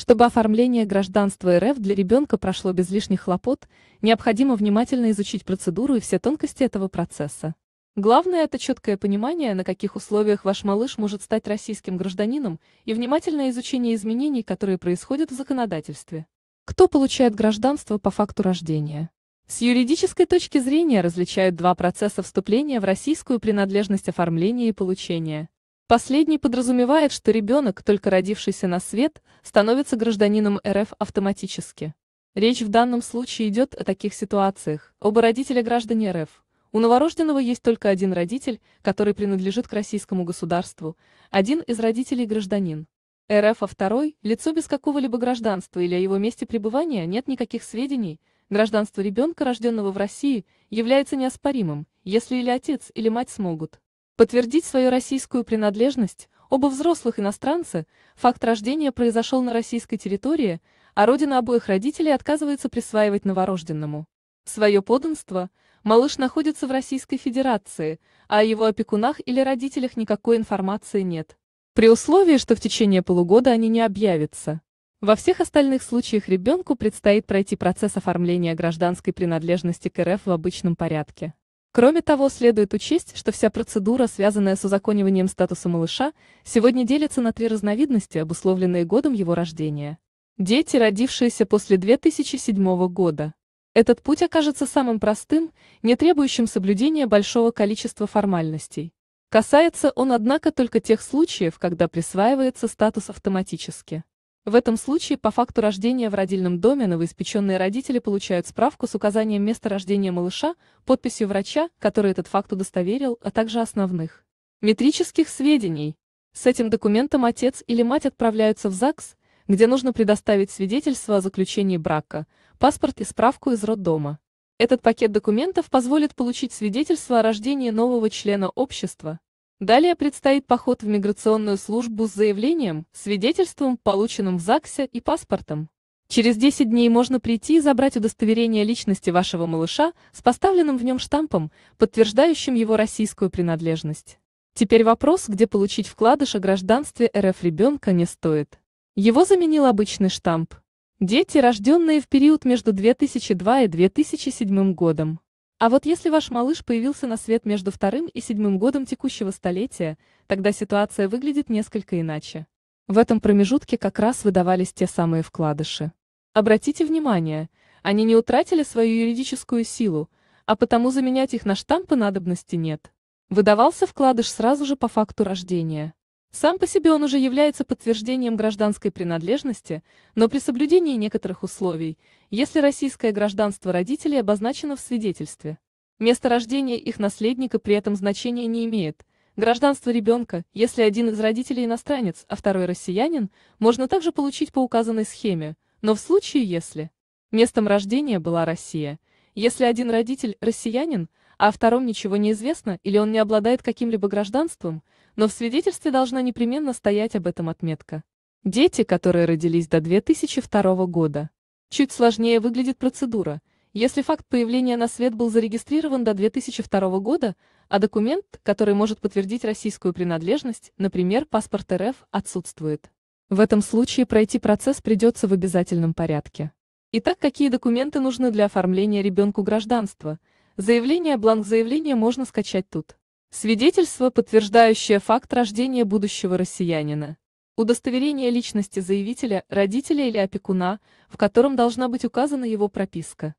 Чтобы оформление гражданства РФ для ребенка прошло без лишних хлопот, необходимо внимательно изучить процедуру и все тонкости этого процесса. Главное – это четкое понимание, на каких условиях ваш малыш может стать российским гражданином и внимательное изучение изменений, которые происходят в законодательстве. Кто получает гражданство по факту рождения? С юридической точки зрения различают два процесса вступления в российскую принадлежность оформления и получения – Последний подразумевает, что ребенок, только родившийся на свет, становится гражданином РФ автоматически. Речь в данном случае идет о таких ситуациях. Оба родителя граждане РФ. У новорожденного есть только один родитель, который принадлежит к российскому государству, один из родителей гражданин. РФ, а второй – лицо без какого-либо гражданства или о его месте пребывания нет никаких сведений, гражданство ребенка, рожденного в России, является неоспоримым, если или отец, или мать смогут Подтвердить свою российскую принадлежность оба взрослых иностранца, факт рождения произошел на российской территории, а родина обоих родителей отказывается присваивать новорожденному. Свое подданство малыш находится в Российской Федерации, а о его опекунах или родителях никакой информации нет. При условии, что в течение полугода они не объявятся. Во всех остальных случаях ребенку предстоит пройти процесс оформления гражданской принадлежности к РФ в обычном порядке. Кроме того, следует учесть, что вся процедура, связанная с узакониванием статуса малыша, сегодня делится на три разновидности, обусловленные годом его рождения. Дети, родившиеся после 2007 года. Этот путь окажется самым простым, не требующим соблюдения большого количества формальностей. Касается он, однако, только тех случаев, когда присваивается статус автоматически. В этом случае по факту рождения в родильном доме новоиспеченные родители получают справку с указанием места рождения малыша, подписью врача, который этот факт удостоверил, а также основных метрических сведений. С этим документом отец или мать отправляются в ЗАГС, где нужно предоставить свидетельство о заключении брака, паспорт и справку из роддома. Этот пакет документов позволит получить свидетельство о рождении нового члена общества, Далее предстоит поход в миграционную службу с заявлением, свидетельством, полученным в ЗАГСе, и паспортом. Через 10 дней можно прийти и забрать удостоверение личности вашего малыша с поставленным в нем штампом, подтверждающим его российскую принадлежность. Теперь вопрос, где получить вкладыш о гражданстве РФ ребенка не стоит. Его заменил обычный штамп. Дети, рожденные в период между 2002 и 2007 годом. А вот если ваш малыш появился на свет между вторым и седьмым годом текущего столетия, тогда ситуация выглядит несколько иначе. В этом промежутке как раз выдавались те самые вкладыши. Обратите внимание, они не утратили свою юридическую силу, а потому заменять их на штампы надобности нет. Выдавался вкладыш сразу же по факту рождения. Сам по себе он уже является подтверждением гражданской принадлежности, но при соблюдении некоторых условий, если российское гражданство родителей обозначено в свидетельстве. Место рождения их наследника при этом значения не имеет. Гражданство ребенка, если один из родителей иностранец, а второй россиянин, можно также получить по указанной схеме, но в случае если местом рождения была Россия – если один родитель – россиянин, а о втором ничего не известно или он не обладает каким-либо гражданством, но в свидетельстве должна непременно стоять об этом отметка. Дети, которые родились до 2002 года. Чуть сложнее выглядит процедура. Если факт появления на свет был зарегистрирован до 2002 года, а документ, который может подтвердить российскую принадлежность, например, паспорт РФ, отсутствует. В этом случае пройти процесс придется в обязательном порядке. Итак, какие документы нужны для оформления ребенку гражданства? Заявление, бланк заявления можно скачать тут. Свидетельство, подтверждающее факт рождения будущего россиянина. Удостоверение личности заявителя, родителя или опекуна, в котором должна быть указана его прописка.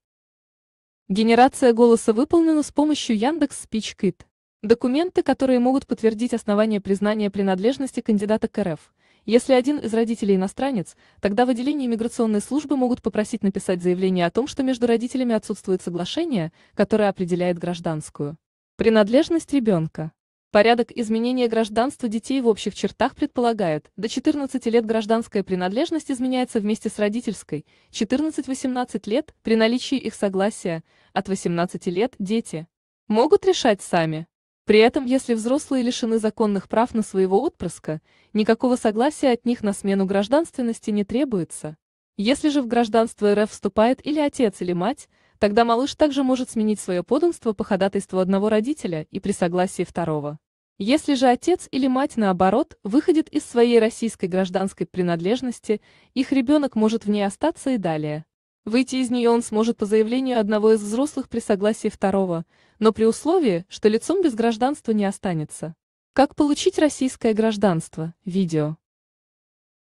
Генерация голоса выполнена с помощью Яндекс Спичкит. Документы, которые могут подтвердить основание признания принадлежности кандидата к РФ – если один из родителей иностранец, тогда в отделении миграционной службы могут попросить написать заявление о том, что между родителями отсутствует соглашение, которое определяет гражданскую принадлежность ребенка. Порядок изменения гражданства детей в общих чертах предполагает, до 14 лет гражданская принадлежность изменяется вместе с родительской, 14-18 лет при наличии их согласия, от 18 лет дети могут решать сами. При этом, если взрослые лишены законных прав на своего отпрыска, никакого согласия от них на смену гражданственности не требуется. Если же в гражданство РФ вступает или отец, или мать, тогда малыш также может сменить свое подданство по ходатайству одного родителя и при согласии второго. Если же отец или мать, наоборот, выходит из своей российской гражданской принадлежности, их ребенок может в ней остаться и далее. Выйти из нее он сможет по заявлению одного из взрослых при согласии второго, но при условии, что лицом без гражданства не останется. Как получить российское гражданство? Видео.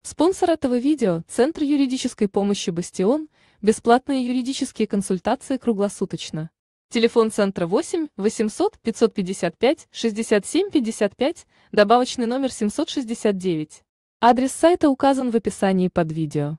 Спонсор этого видео – Центр юридической помощи «Бастион», бесплатные юридические консультации круглосуточно. Телефон центра 8 800 555 67 55, добавочный номер 769. Адрес сайта указан в описании под видео.